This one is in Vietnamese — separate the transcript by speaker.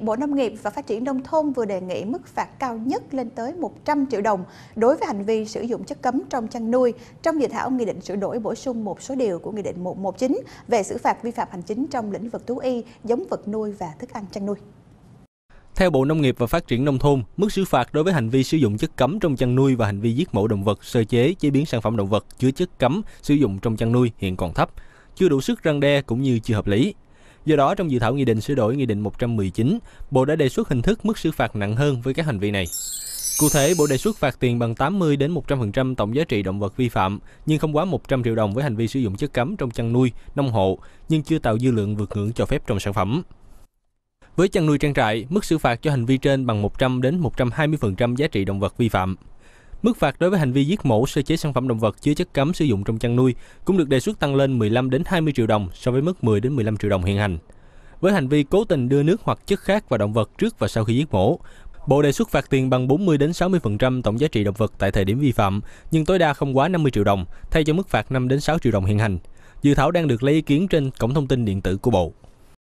Speaker 1: Bộ Nông nghiệp và Phát triển Nông thôn vừa đề nghị mức phạt cao nhất lên tới 100 triệu đồng đối với hành vi sử dụng chất cấm trong chăn nuôi trong dự thảo Nghị định sửa đổi bổ sung một số điều của Nghị định 119 về xử phạt vi phạm hành chính trong lĩnh vực thú y, giống vật nuôi và thức ăn chăn nuôi.
Speaker 2: Theo Bộ Nông nghiệp và Phát triển Nông thôn, mức xử phạt đối với hành vi sử dụng chất cấm trong chăn nuôi và hành vi giết mổ động vật, sơ chế, chế biến sản phẩm động vật chứa chất cấm sử dụng trong chăn nuôi hiện còn thấp, chưa đủ sức răng đe cũng như chưa hợp lý. Do đó, trong dự thảo nghị định sửa đổi Nghị định 119, Bộ đã đề xuất hình thức mức xử phạt nặng hơn với các hành vi này. Cụ thể, Bộ đề xuất phạt tiền bằng 80 đến 100% tổng giá trị động vật vi phạm, nhưng không quá 100 triệu đồng với hành vi sử dụng chất cấm trong chăn nuôi, nông hộ, nhưng chưa tạo dư lượng vượt ngưỡng cho phép trong sản phẩm. Với chăn nuôi trang trại, mức xử phạt cho hành vi trên bằng 100 đến 120% giá trị động vật vi phạm. Mức phạt đối với hành vi giết mổ sơ chế sản phẩm động vật chứa chất cấm sử dụng trong chăn nuôi cũng được đề xuất tăng lên 15 đến 20 triệu đồng so với mức 10 đến 15 triệu đồng hiện hành. Với hành vi cố tình đưa nước hoặc chất khác vào động vật trước và sau khi giết mổ, Bộ đề xuất phạt tiền bằng 40 đến 60% tổng giá trị động vật tại thời điểm vi phạm, nhưng tối đa không quá 50 triệu đồng, thay cho mức phạt 5 đến 6 triệu đồng hiện hành. Dự thảo đang được lấy ý kiến trên cổng thông tin điện tử của Bộ.